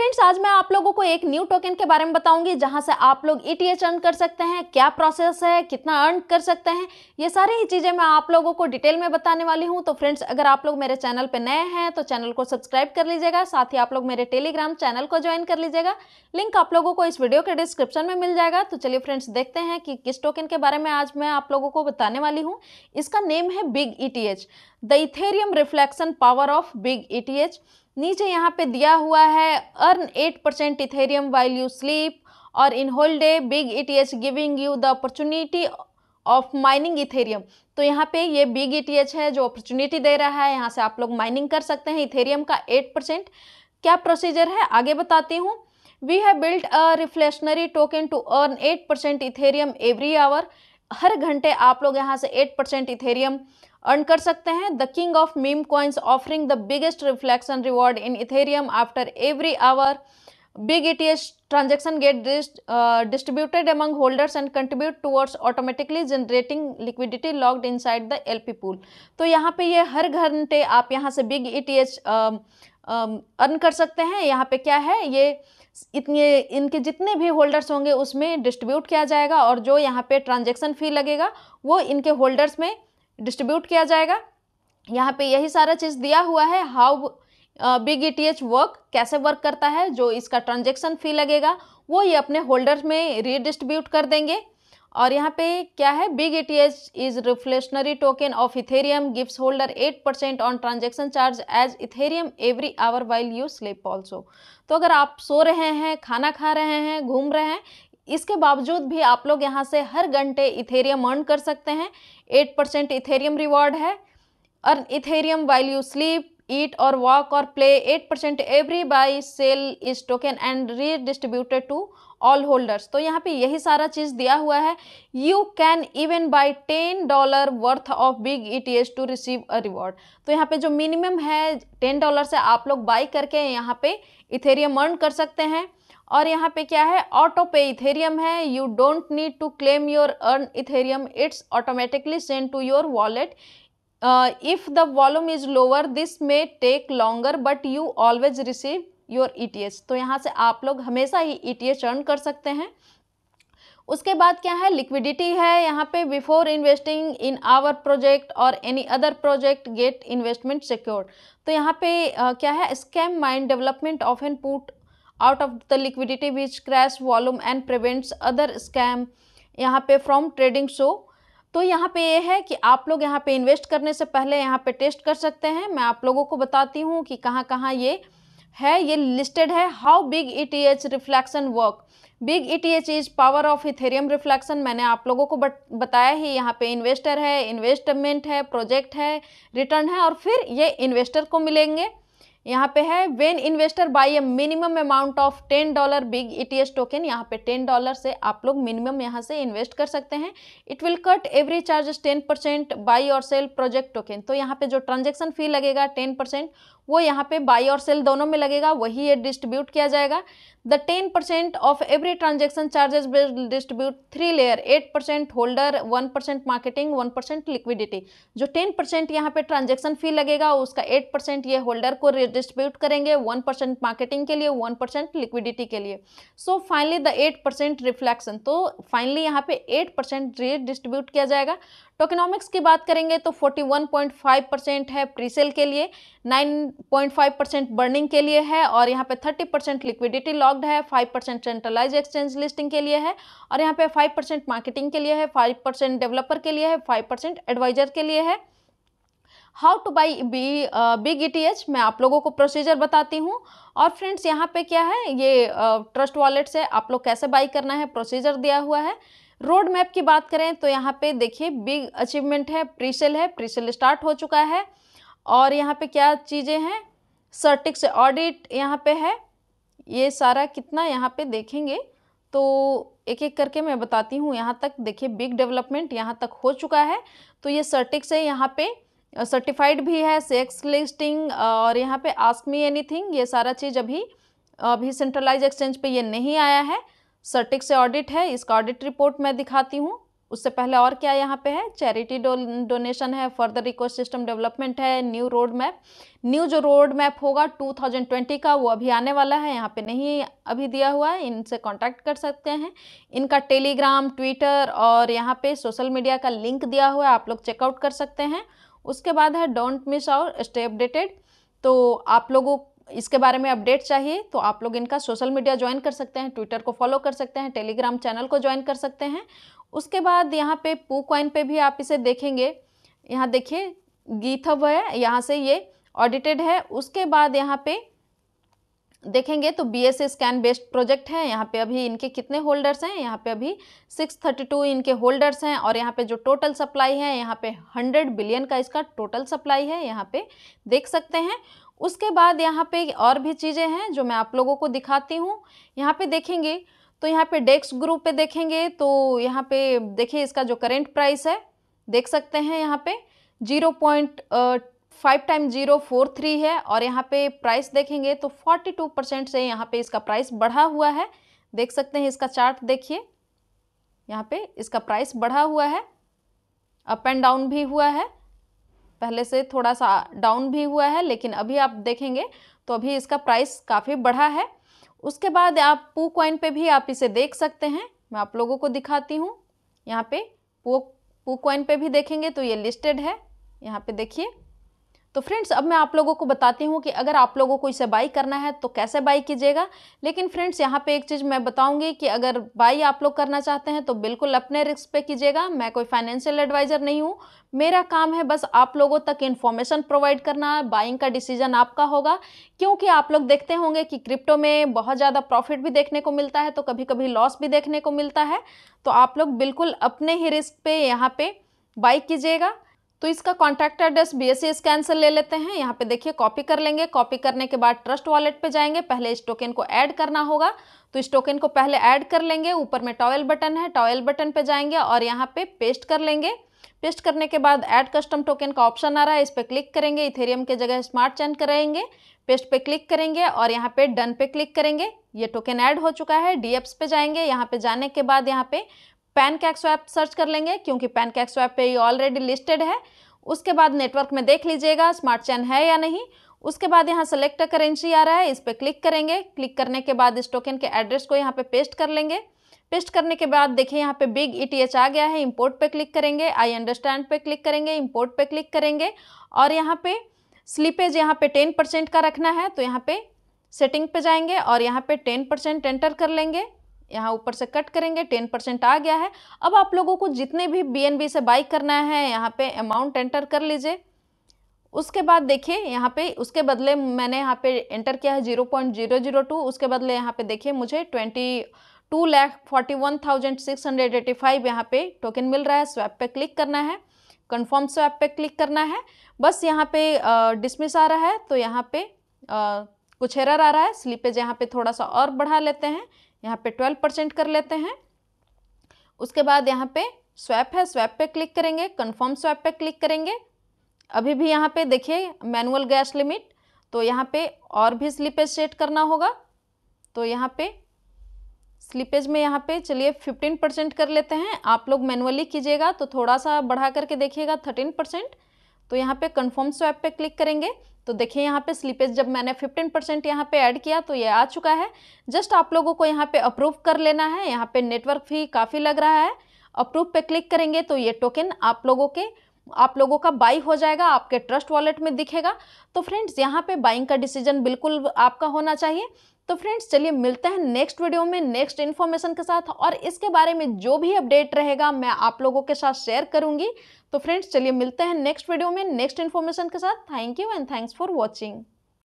friends आज मैं आप लोगों को एक न्यू टोकन के बारे में बताऊंगी जहां से आप लोग ई e अर्न कर सकते हैं क्या प्रोसेस है कितना अर्न कर सकते हैं ये सारी ही चीज़ें मैं आप लोगों को डिटेल में बताने वाली हूं तो फ्रेंड्स अगर आप लोग मेरे चैनल पर नए हैं तो चैनल को सब्सक्राइब कर लीजिएगा साथ ही आप लोग मेरे टेलीग्राम चैनल को ज्वाइन कर लीजिएगा लिंक आप लोगों को इस वीडियो के डिस्क्रिप्शन में मिल जाएगा तो चलिए फ्रेंड्स देखते हैं कि किस टोकन के बारे में आज मैं आप लोगों को बताने वाली हूँ इसका नेम है big E the Ethereum reflection power of big E नीचे यहाँ पे दिया हुआ है earn eight percent Ethereum while you sleep और in whole day big E H giving you the opportunity of mining Ethereum तो यहाँ पे ये बिग ई एच है जो अपॉर्चुनिटी दे रहा है यहाँ से आप लोग माइनिंग कर सकते हैं इथेरियम का एट परसेंट क्या प्रोसीजर है आगे बताती हूँ we have built a reflectionary token to earn eight percent Ethereum every hour हर घंटे आप लोग यहाँ से एट परसेंट इथेरियम अर्न कर सकते हैं the king of meme coins offering the biggest reflection reward in Ethereum after every hour big ets transaction get dist, uh, distributed among holders and contribute towards automatically generating liquidity locked inside the lp pool तो यहाँ पे ये हर घंटे आप यहाँ से big ets earn कर सकते हैं यहाँ पे क्या है ये इतने इनके जितने भी होल्डर्स होंगे उसमें डिस्ट्रीब्यूट किया जाएगा और जो यहाँ पे ट्रांजैक्शन फ़ी लगेगा वो इनके होल्डर्स में डिस्ट्रीब्यूट किया जाएगा यहाँ पे यही सारा चीज़ दिया हुआ है हाउ बिग ई वर्क कैसे वर्क करता है जो इसका ट्रांजेक्शन फी लगेगा वो ये अपने होल्डर में रीडिस्ट्रीब्यूट कर देंगे और यहाँ पे क्या है big E T H is reflectionary token of Ethereum gives holder eight percent on transaction charge as Ethereum every hour while you sleep also तो अगर आप सो रहे हैं खाना खा रहे हैं घूम रहे हैं इसके बावजूद भी आप लोग यहाँ से हर घंटे इथेरियम अर्न कर सकते हैं एट परसेंट इथेरियम रिवॉर्ड है earn Ethereum while you sleep eat eat or walk or play 8% every buy sale is token and redistributed to all holders तो यहाँ पे यही सारा चीज़ दिया हुआ है you can even buy ten dollar worth of big E T S to receive a reward तो यहाँ पे जो मिनिमम है टेन डॉलर से आप लोग बाई करके यहाँ पे इथेरियम अर्न कर सकते हैं और यहाँ पे क्या है ऑटो पे इथेरियम है you don't need to claim your earn Ethereum it's automatically send to your wallet Uh, if the volume is lower this may take longer but you always receive your E e तो यहाँ से आप लोग हमेशा ही E T earn कर सकते हैं उसके बाद क्या है लिक्विडिटी है यहाँ पे before investing in our project और any other project get investment secured तो यहाँ पे आ, uh, क्या है scam mind development of an put out of the liquidity which crash volume and prevents other scam यहाँ पे फ्रॉम ट्रेडिंग शो तो यहाँ पे ये यह है कि आप लोग यहाँ पे इन्वेस्ट करने से पहले यहाँ पे टेस्ट कर सकते हैं मैं आप लोगों को बताती हूँ कि कहाँ कहाँ ये है ये लिस्टेड है how big E T H reflection work big E T H is power of Ethereum reflection मैंने आप लोगों को बत, बताया ही यहाँ पे इन्वेस्टर है इन्वेस्टमेंट है प्रोजेक्ट है रिटर्न है और फिर ये इन्वेस्टर को मिलेंगे यहाँ पे है when investor buy a minimum amount of ten dollar big ETS token यहाँ पे टेन डॉलर से आप लोग मिनिमम यहाँ से इन्वेस्ट कर सकते हैं it will cut every charges ten percent buy और सेल प्रोजेक्ट टोकन तो यहाँ पे जो ट्रांजेक्शन फी लगेगा टेन परसेंट वो यहाँ पे बाई और सेल दोनों में लगेगा वही ये डिस्ट्रीब्यूट किया जाएगा the ten percent of every transaction charges will distribute three layer eight percent holder one percent marketing one percent liquidity जो टेन परसेंट यहाँ पे ट्रांजेक्शन फी लगेगा उसका एट परसेंट ये होल्डर को डिस्ट्रीब्यूट करेंगे वन परसेंट मार्केटिंग के लिए वन परसेंट लिक्विडिटी के लिए so finally the eight percent reflection तो फाइनली यहाँ पे एट परसेंट डिस्ट्रीब्यूट किया जाएगा टोकनॉमिक्स की बात करेंगे तो forty one point five percent है प्रीसेल के लिए nine point five percent burning के लिए है और यहाँ पे थर्टी परसेंट लिक्विडिटी लॉक्ड है five percent centralize exchange listing के लिए है और यहाँ पे फाइव परसेंट मार्केटिंग के लिए है फाइव परसेंट डेवलपर के लिए है फाइव परसेंट एडवाइजर के लिए है how to buy B big E e मैं आप लोगों को प्रोसीजर बताती हूँ और फ्रेंड्स यहाँ पे क्या है ये ट्रस्ट वॉलेट से आप लोग कैसे बाई करना है प्रोसीजर दिया हुआ है रोड मैप की बात करें तो यहाँ पे देखिए बिग अचीवमेंट है प्रीसेल है प्रीसेल स्टार्ट हो चुका है और यहाँ पे क्या चीज़ें हैं सर्टिक्स ऑडिट यहाँ पे है ये सारा कितना यहाँ पे देखेंगे तो एक एक करके मैं बताती हूँ यहाँ तक देखिए बिग डेवलपमेंट यहाँ तक हो चुका है तो ये सर्टिक्स है यहाँ पे सर्टिफाइड भी है सेक्स लिस्टिंग और यहाँ पे आस्क मी एनीथिंग ये सारा चीज़ अभी अभी सेंट्रलाइज एक्सचेंज पे ये नहीं आया है सर्टिक से ऑडिट है इसका ऑडिट रिपोर्ट मैं दिखाती हूँ उससे पहले और क्या यहाँ पे है चैरिटी डो, डोनेशन है फर्दर इको सिस्टम डेवलपमेंट है न्यू रोड मैप न्यू जो रोड मैप होगा 2020 का वो अभी आने वाला है यहाँ पे नहीं अभी दिया हुआ है इनसे कांटेक्ट कर सकते हैं इनका टेलीग्राम ट्विटर और यहाँ पे सोशल मीडिया का लिंक दिया हुआ है आप लोग चेकआउट कर सकते हैं उसके बाद है don't miss our stay updated तो आप लोगों इसके बारे में अपडेट चाहिए तो आप लोग इनका सोशल मीडिया ज्वाइन कर सकते हैं ट्विटर को फॉलो कर सकते हैं टेलीग्राम चैनल को ज्वाइन कर सकते हैं उसके बाद यहाँ पे पू क्वाइन पे भी आप इसे देखेंगे यहाँ देखिए गीथब है यहाँ से ये ऑडिटेड है उसके बाद यहाँ पे देखेंगे तो B S scan based project है यहाँ पे अभी इनके कितने होल्डर्स हैं यहाँ पे अभी 632 इनके होल्डर्स हैं और यहाँ पे जो टोटल सप्लाई है यहाँ पे 100 बिलियन का इसका टोटल सप्लाई है यहाँ पे देख सकते हैं उसके बाद यहाँ पे और भी चीज़ें हैं जो मैं आप लोगों को दिखाती हूँ यहाँ पे देखेंगे तो यहाँ पे डेस्क ग्रुप पर देखेंगे तो यहाँ पे देखिए इसका जो करेंट प्राइस है देख सकते हैं यहाँ पे zero point five time zero four three है और यहाँ पे प्राइस देखेंगे तो फोर्टी टू परसेंट से यहाँ पे इसका प्राइस बढ़ा हुआ है देख सकते हैं इसका चार्ट देखिए यहाँ पे इसका प्राइस बढ़ा हुआ है अप एंड डाउन भी हुआ है पहले से थोड़ा सा डाउन भी हुआ है लेकिन अभी आप देखेंगे तो अभी इसका प्राइस काफ़ी बढ़ा है उसके बाद आप पू कॉइन पर भी आप इसे देख सकते हैं मैं आप लोगों को दिखाती हूँ यहाँ पे पू पू कॉइन पर भी देखेंगे तो ये लिस्टेड है यहाँ पे देखिए तो फ्रेंड्स अब मैं आप लोगों को बताती हूँ कि अगर आप लोगों को इसे बाई करना है तो कैसे बाई कीजिएगा लेकिन फ्रेंड्स यहाँ पे एक चीज़ मैं बताऊँगी कि अगर बाई आप लोग करना चाहते हैं तो बिल्कुल अपने रिस्क पे कीजिएगा मैं कोई फाइनेंशियल एडवाइज़र नहीं हूँ मेरा काम है बस आप लोगों तक इन्फॉर्मेशन प्रोवाइड करना बाइंग का डिसीजन आपका होगा क्योंकि आप लोग देखते होंगे कि क्रिप्टो में बहुत ज़्यादा प्रॉफिट भी देखने को मिलता है तो कभी कभी लॉस भी देखने को मिलता है तो आप लोग बिल्कुल अपने ही रिस्क पे यहाँ पर बाई कीजिएगा तो इसका contact address B S e scan ले लेते हैं यहाँ पे देखिए कॉपी कर लेंगे कॉपी करने के बाद ट्रस्ट वॉलेट पे जाएंगे पहले इस टोकन को ऐड करना होगा तो इस टोकन को पहले ऐड कर लेंगे ऊपर में टॉयल बटन है टॉयल बटन पे जाएंगे और यहाँ पे पेस्ट कर लेंगे पेस्ट करने के बाद ऐड कस्टम टोकन का ऑप्शन आ रहा है इस पर क्लिक करेंगे इथेरियम के जगह स्मार्ट चैन करेंगे पेस्ट पे क्लिक करेंगे और यहाँ पे डन पे क्लिक करेंगे ये टोकन ऐड हो चुका है डी पे जाएंगे यहाँ पे जाने के बाद यहाँ पे पैन कैक स्वैप सर्च कर लेंगे क्योंकि पैन कैक स्वैप पे ये ऑलरेडी लिस्टेड है उसके बाद नेटवर्क में देख लीजिएगा स्मार्ट चैन है या नहीं उसके बाद यहाँ सेलेक्ट करेंसी आ रहा है इस पर क्लिक करेंगे क्लिक करने के बाद इस टोकन के एड्रेस को यहाँ पे पेस्ट कर लेंगे पेस्ट करने के बाद देखिए यहाँ पे बिग ई आ गया है इम्पोर्ट पे क्लिक करेंगे आई अंडरस्टैंड पे क्लिक करेंगे इम्पोर्ट पे क्लिक करेंगे और यहाँ पे स्लीपेज यहाँ पे टेन परसेंट का रखना है तो यहाँ पे सेटिंग पे जाएंगे और यहाँ पे टेन परसेंट एंटर कर लेंगे यहाँ ऊपर से कट करेंगे टेन परसेंट आ गया है अब आप लोगों को जितने भी बी से बाई करना है यहाँ पे अमाउंट एंटर कर लीजिए उसके बाद देखिए यहाँ पे उसके बदले मैंने यहाँ पे एंटर किया है zero point zero zero two उसके बदले यहाँ पे देखिए मुझे twenty two lakh forty one thousand six hundred eighty five यहाँ पे टोकन मिल रहा है स्वैप पे क्लिक करना है कन्फर्म स्वैप पे क्लिक करना है बस यहाँ पे डिसमिस आ रहा है तो यहाँ पे आ, कुछ एरर आ रहा है स्लीपेज यहाँ पे थोड़ा सा और बढ़ा लेते हैं यहाँ पे ट्वेल्व परसेंट कर लेते हैं उसके बाद यहाँ पे स्वैप है स्वैप पे क्लिक करेंगे कन्फर्म स्वैप पे क्लिक करेंगे अभी भी यहाँ पे देखिए मैनुअल गैस लिमिट तो यहाँ पे और भी स्लीपेज सेट करना होगा तो यहाँ पे स्लिपेज में यहाँ पे चलिए फिफ्टीन परसेंट कर लेते हैं आप लोग मैनुअली कीजिएगा तो थोड़ा सा बढ़ा करके देखिएगा थर्टीन परसेंट तो यहाँ पे कन्फर्म स्वैप पे क्लिक करेंगे तो देखिए यहाँ पे स्लीपेज जब मैंने 15 परसेंट यहाँ पे ऐड किया तो ये आ चुका है जस्ट आप लोगों को यहाँ पे अप्रूव कर लेना है यहाँ पे नेटवर्क फी काफ़ी लग रहा है अप्रूव पे क्लिक करेंगे तो ये टोकन आप लोगों के आप लोगों का बाई हो जाएगा आपके ट्रस्ट वॉलेट में दिखेगा तो फ्रेंड्स यहाँ पे बाइंग का डिसीजन बिल्कुल आपका होना चाहिए तो फ्रेंड्स चलिए मिलते हैं नेक्स्ट वीडियो में नेक्स्ट इन्फॉर्मेशन के साथ और इसके बारे में जो भी अपडेट रहेगा मैं आप लोगों के साथ शेयर करूँगी तो फ्रेंड्स चलिए मिलते हैं नेक्स्ट वीडियो में नेक्स्ट इन्फॉर्मेशन के साथ thank you and thanks for watching